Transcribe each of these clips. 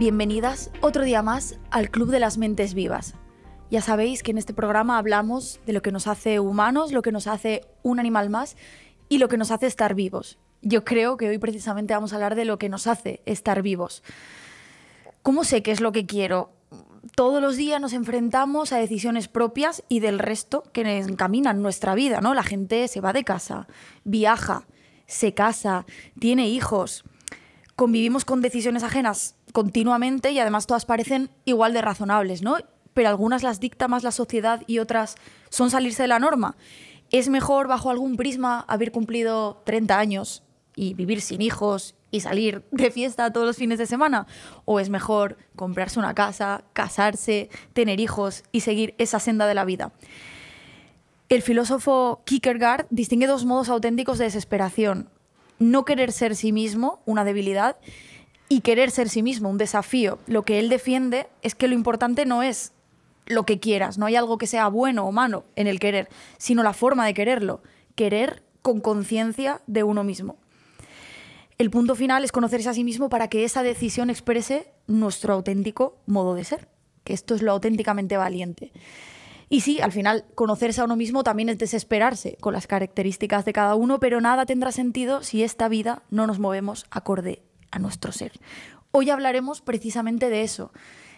Bienvenidas otro día más al Club de las Mentes Vivas. Ya sabéis que en este programa hablamos de lo que nos hace humanos, lo que nos hace un animal más y lo que nos hace estar vivos. Yo creo que hoy precisamente vamos a hablar de lo que nos hace estar vivos. ¿Cómo sé qué es lo que quiero? Todos los días nos enfrentamos a decisiones propias y del resto que encaminan nuestra vida, ¿no? La gente se va de casa, viaja, se casa, tiene hijos, convivimos con decisiones ajenas continuamente y además todas parecen igual de razonables, ¿no? Pero algunas las dicta más la sociedad y otras son salirse de la norma. ¿Es mejor bajo algún prisma haber cumplido 30 años y vivir sin hijos y salir de fiesta todos los fines de semana? ¿O es mejor comprarse una casa, casarse, tener hijos y seguir esa senda de la vida? El filósofo Kierkegaard distingue dos modos auténticos de desesperación. No querer ser sí mismo, una debilidad, y querer ser sí mismo, un desafío. Lo que él defiende es que lo importante no es lo que quieras, no hay algo que sea bueno o malo en el querer, sino la forma de quererlo, querer con conciencia de uno mismo. El punto final es conocerse a sí mismo para que esa decisión exprese nuestro auténtico modo de ser, que esto es lo auténticamente valiente. Y sí, al final, conocerse a uno mismo también es desesperarse con las características de cada uno, pero nada tendrá sentido si esta vida no nos movemos acorde a nuestro ser. Hoy hablaremos precisamente de eso,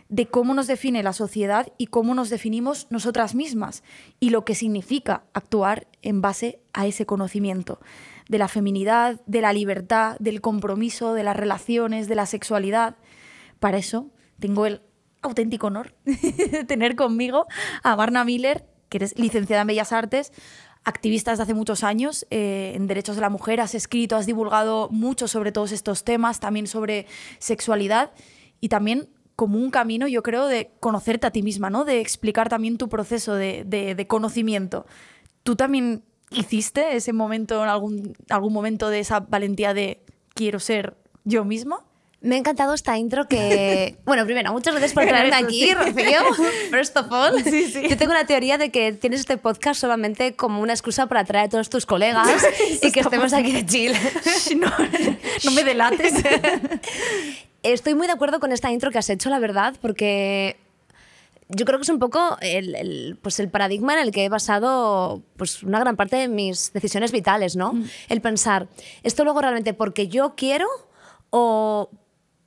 de cómo nos define la sociedad y cómo nos definimos nosotras mismas y lo que significa actuar en base a ese conocimiento, de la feminidad, de la libertad, del compromiso, de las relaciones, de la sexualidad. Para eso tengo el auténtico honor de tener conmigo a Barna Miller, que eres licenciada en Bellas Artes, activistas de hace muchos años eh, en derechos de la mujer, has escrito, has divulgado mucho sobre todos estos temas, también sobre sexualidad y también como un camino, yo creo, de conocerte a ti misma, ¿no? De explicar también tu proceso de, conocimiento. ¿Tú también hiciste ese momento, en algún, algún momento de esa valentía de quiero ser yo misma? Me ha encantado esta intro que... Bueno, primero, muchas gracias por traerme aquí, Rocío. First of all. Yo tengo la teoría de que tienes este podcast solamente como una excusa para traer a todos tus colegas y que estemos aquí de chill. no, me delates. Estoy muy de acuerdo con esta intro que has hecho, la verdad, porque yo creo que es un poco el, pues el paradigma en el que he basado pues una gran parte de mis decisiones vitales, ¿no? Mm. El pensar, ¿esto luego realmente porque yo quiero o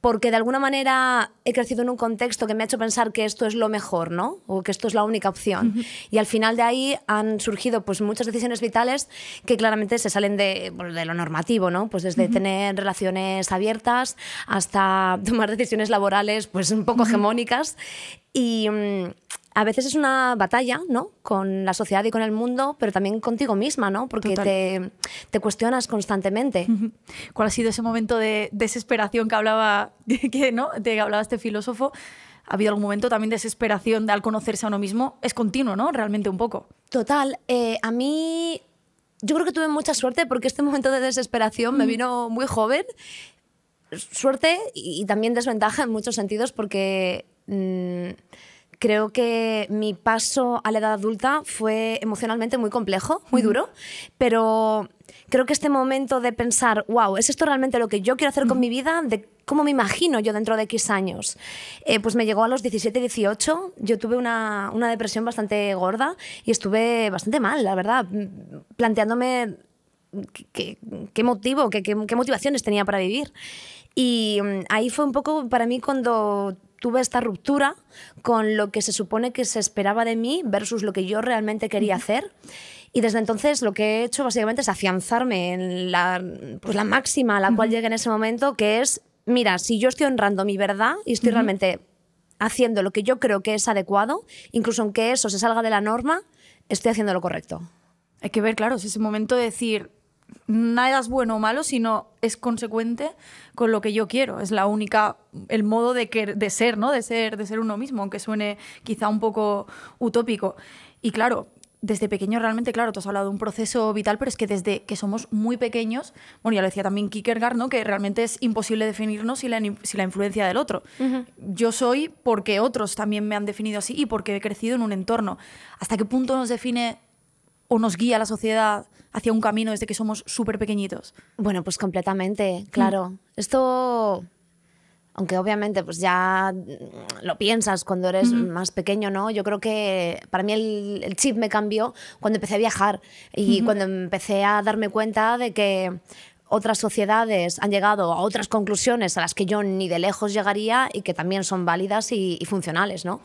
porque de alguna manera he crecido en un contexto que me ha hecho pensar que esto es lo mejor, ¿no? O que esto es la única opción. Y al final de ahí han surgido pues muchas decisiones vitales que claramente se salen de, lo normativo, ¿no? Pues desde tener relaciones abiertas hasta tomar decisiones laborales pues un poco hegemónicas. Y mm, a veces es una batalla, ¿no? Con la sociedad y con el mundo, pero también contigo misma, ¿no? Porque te, cuestionas constantemente. ¿Cuál ha sido ese momento de desesperación que hablaba, que, ¿no? te hablaba este filósofo? ha habido algún momento también de desesperación de al conocerse a uno mismo, es continuo, ¿no? Realmente un poco. Total, eh, a mí yo creo que tuve mucha suerte porque este momento de desesperación me vino muy joven. Suerte y, también desventaja en muchos sentidos porque... Mm, creo que mi paso a la edad adulta fue emocionalmente muy complejo, muy duro, pero creo que este momento de pensar, wow, ¿es esto realmente lo que yo quiero hacer con mi vida? ¿De cómo me imagino yo dentro de X años? Eh, pues me llegó a los 17, 18, yo tuve una, una depresión bastante gorda y estuve bastante mal, la verdad, mm, planteándome qué, motivo, qué, qué motivaciones tenía para vivir. Y mm, ahí fue un poco para mí cuando tuve esta ruptura con lo que se supone que se esperaba de mí versus lo que yo realmente quería hacer. Y desde entonces lo que he hecho básicamente es afianzarme en la, pues máxima a la cual llegué en ese momento, que es, mira, si yo estoy honrando mi verdad y estoy realmente haciendo lo que yo creo que es adecuado, incluso aunque eso se salga de la norma, estoy haciendo lo correcto. Hay que ver, claro, si ese momento de decir, nada es bueno o malo, sino es consecuente con lo que yo quiero. Es la única, el modo de, que, de ser, ¿no? De ser, de ser uno mismo, aunque suene quizá un poco utópico. Y claro, desde pequeño realmente, claro, tú has hablado de un proceso vital, pero es que desde que somos muy pequeños, bueno, ya lo decía también Kierkegaard, ¿no? Que realmente es imposible definirnos sin la, influencia del otro. Yo soy porque otros también me han definido así y porque he crecido en un entorno. ¿Hasta qué punto nos define o nos guía la sociedad hacia un camino desde que somos súper pequeñitos? Bueno, pues completamente, claro. Mm. Esto, aunque obviamente pues ya lo piensas cuando eres mm. más pequeño, ¿no? Yo creo que para mí el, chip me cambió cuando empecé a viajar y cuando empecé a darme cuenta de que otras sociedades han llegado a otras conclusiones a las que yo ni de lejos llegaría y que también son válidas y, funcionales, ¿no?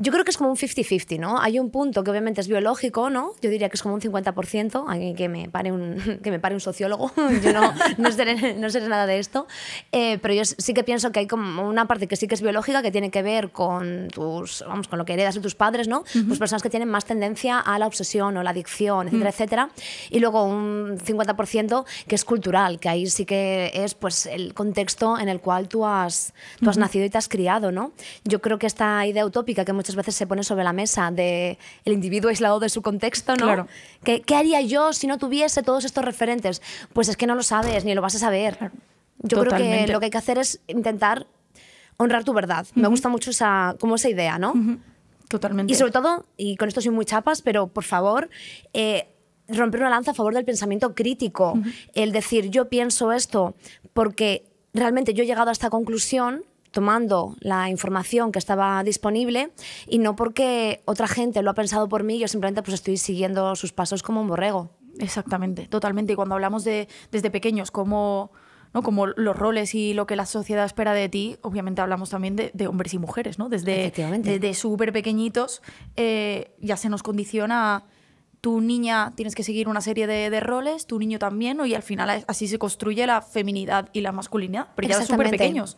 yo creo que es como un 50-50, ¿no? Hay un punto que obviamente es biológico, ¿no? Yo diría que es como un 50%, que me pare un, que me pare un sociólogo, yo no, no, seré, nada de esto, eh, pero yo sí que pienso que hay como una parte que sí que es biológica, que tiene que ver con tus, vamos, con lo que heredas de tus padres, ¿no? Las Pues personas que tienen más tendencia a la obsesión o la adicción, mm. etcétera, etcétera. Y luego un 50% que es cultural, que ahí sí que es pues el contexto en el cual tú has, tú has nacido y te has criado, ¿no? Yo creo que esta idea utópica que hemos veces se pone sobre la mesa de el individuo aislado de su contexto, ¿no? ¿Qué, ¿Qué, haría yo si no tuviese todos estos referentes? Pues es que no lo sabes ni lo vas a saber. Yo creo que lo que hay que hacer es intentar honrar tu verdad. Me gusta mucho esa, como esa idea, ¿no? Totalmente. Y sobre todo, y con esto soy muy chapas, pero por favor, eh, romper una lanza a favor del pensamiento crítico. El decir, yo pienso esto porque realmente yo he llegado a esta conclusión tomando la información que estaba disponible y no porque otra gente lo ha pensado por mí, yo simplemente pues estoy siguiendo sus pasos como un borrego. Exactamente, totalmente. Y cuando hablamos de desde pequeños, como ¿no? Como los roles y lo que la sociedad espera de ti, obviamente hablamos también de, hombres y mujeres, ¿no? Desde, desde súper pequeñitos eh, ya se nos condiciona tu niña tienes que seguir una serie de, roles, tu niño también, y al final así se construye la feminidad y la masculinidad, pero ya súper pequeños.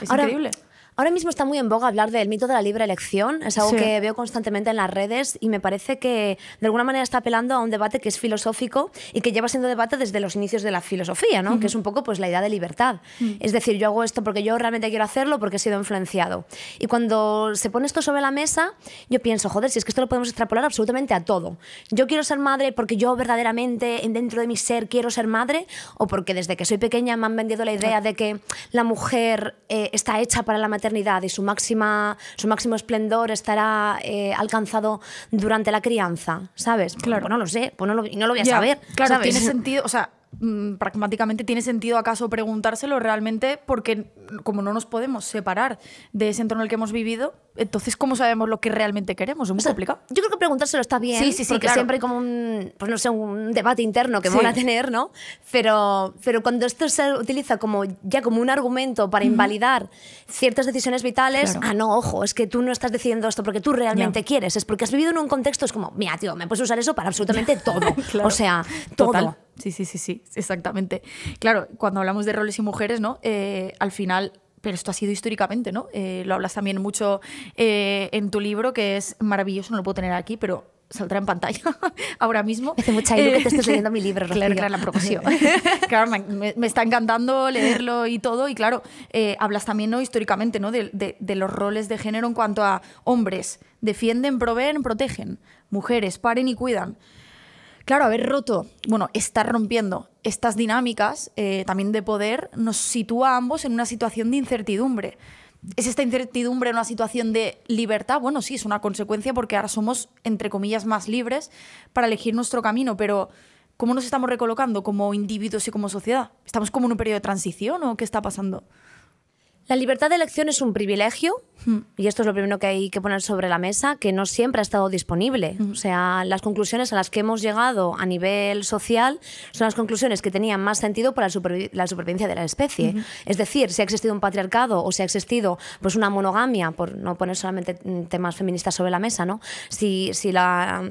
Es increíble. Ahora mismo está muy en boga hablar del mito de la libre elección. Es algo que veo constantemente en las redes y me parece que de alguna manera está apelando a un debate que es filosófico y que lleva siendo debate desde los inicios de la filosofía, ¿no? que es un poco pues, la idea de libertad. Mm. Es decir, yo hago esto porque yo realmente quiero hacerlo porque he sido influenciado. Y cuando se pone esto sobre la mesa, yo pienso, joder, si es que esto lo podemos extrapolar absolutamente a todo. Yo quiero ser madre porque yo verdaderamente dentro de mi ser quiero ser madre o porque desde que soy pequeña me han vendido la idea de que la mujer eh, está hecha para la maternidad y su, máxima, su máximo esplendor estará eh, alcanzado durante la crianza, ¿sabes? Claro. Pues no lo sé, y pues no lo, voy a saber. Claro, tiene sentido, o sea, mm, pragmáticamente tiene sentido acaso preguntárselo realmente porque como no nos podemos separar de ese entorno en el que hemos vivido, entonces, ¿cómo sabemos lo que realmente queremos? Es muy complicado. Yo creo que preguntárselo está bien. Sí, sí, sí. Porque siempre hay como un, pues no sé, un debate interno que van a tener, ¿no? Pero, pero cuando esto se utiliza como ya como un argumento para invalidar ciertas decisiones vitales, ah, no, ojo, es que tú no estás decidiendo esto porque tú realmente quieres, es porque has vivido en un contexto, es como, mira, tío, me puedes usar eso para absolutamente todo. claro. O sea, todo. Total. Sí, sí, sí, sí, exactamente. Claro, cuando hablamos de roles y mujeres, ¿no? Eh, al final pero esto ha sido históricamente, ¿no? Eh, lo hablas también mucho eh, en tu libro, que es maravilloso, no lo puedo tener aquí, pero saldrá en pantalla ahora mismo. Hace mucha ilusión que te estés eh, leyendo mi libro, Rocío. Claro, la promoción. me, está encantando leerlo y todo. Y claro, hablas también ¿no? históricamente ¿no? de, los roles de género en cuanto a hombres defienden, proveen, protegen. Mujeres paren y cuidan. Claro, haber roto, bueno, estar rompiendo estas dinámicas eh, también de poder nos sitúa a ambos en una situación de incertidumbre. ¿Es esta incertidumbre una situación de libertad? Bueno, sí, es una consecuencia porque ahora somos, entre comillas, más libres para elegir nuestro camino, pero ¿cómo nos estamos recolocando como individuos y como sociedad? ¿Estamos como en un periodo de transición o qué está pasando? La libertad de elección es un privilegio hmm. y esto es lo primero que hay que poner sobre la mesa, que no siempre ha estado disponible. Hmm. O sea, las conclusiones a las que hemos llegado a nivel social son las conclusiones que tenían más sentido para la, supervivencia de la especie. Es decir, si ha existido un patriarcado o si ha existido pues, una monogamia, por no poner solamente temas feministas sobre la mesa, ¿no? si, la,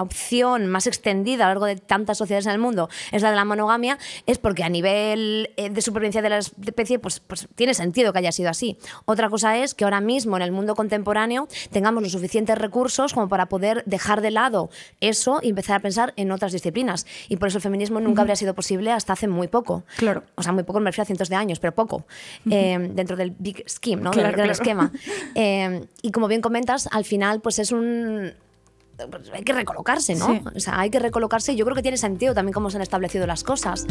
opción más extendida a lo largo de tantas sociedades en el mundo es la de la monogamia, es porque a nivel eh, de supervivencia de la especie pues, pues tiene sentido que haya sido así. Otra cosa es que ahora mismo en el mundo contemporáneo tengamos los suficientes recursos como para poder dejar de lado eso y empezar a pensar en otras disciplinas. Y por eso el feminismo nunca habría sido posible hasta hace muy poco. Claro. O sea, muy poco, me refiero a cientos de años, pero poco, eh, dentro del big scheme, ¿no? del, esquema. Eh, y como bien comentas, al final pues es un, pues, hay que recolocarse, ¿no? O sea, hay que recolocarse y yo creo que tiene sentido también cómo se han establecido las cosas.